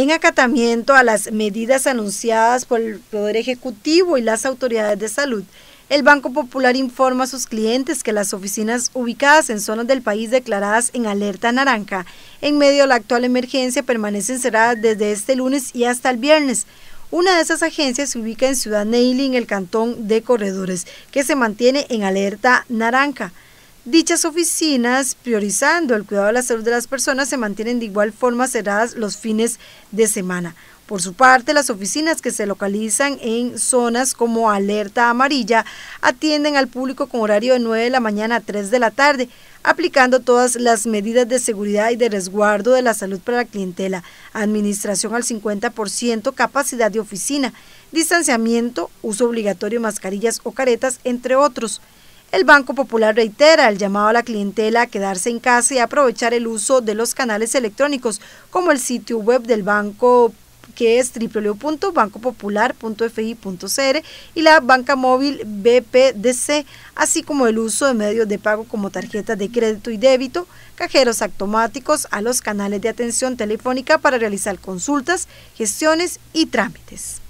en acatamiento a las medidas anunciadas por el Poder Ejecutivo y las autoridades de salud. El Banco Popular informa a sus clientes que las oficinas ubicadas en zonas del país declaradas en alerta naranja en medio de la actual emergencia permanecen cerradas desde este lunes y hasta el viernes. Una de esas agencias se ubica en Ciudad Neily, en el cantón de Corredores, que se mantiene en alerta naranja. Dichas oficinas, priorizando el cuidado de la salud de las personas, se mantienen de igual forma cerradas los fines de semana. Por su parte, las oficinas que se localizan en zonas como alerta amarilla atienden al público con horario de 9 de la mañana a 3 de la tarde, aplicando todas las medidas de seguridad y de resguardo de la salud para la clientela, administración al 50%, capacidad de oficina, distanciamiento, uso obligatorio de mascarillas o caretas, entre otros. El Banco Popular reitera el llamado a la clientela a quedarse en casa y aprovechar el uso de los canales electrónicos como el sitio web del banco que es www.bancopopular.fi.cr y la banca móvil BPDC, así como el uso de medios de pago como tarjetas de crédito y débito, cajeros automáticos a los canales de atención telefónica para realizar consultas, gestiones y trámites.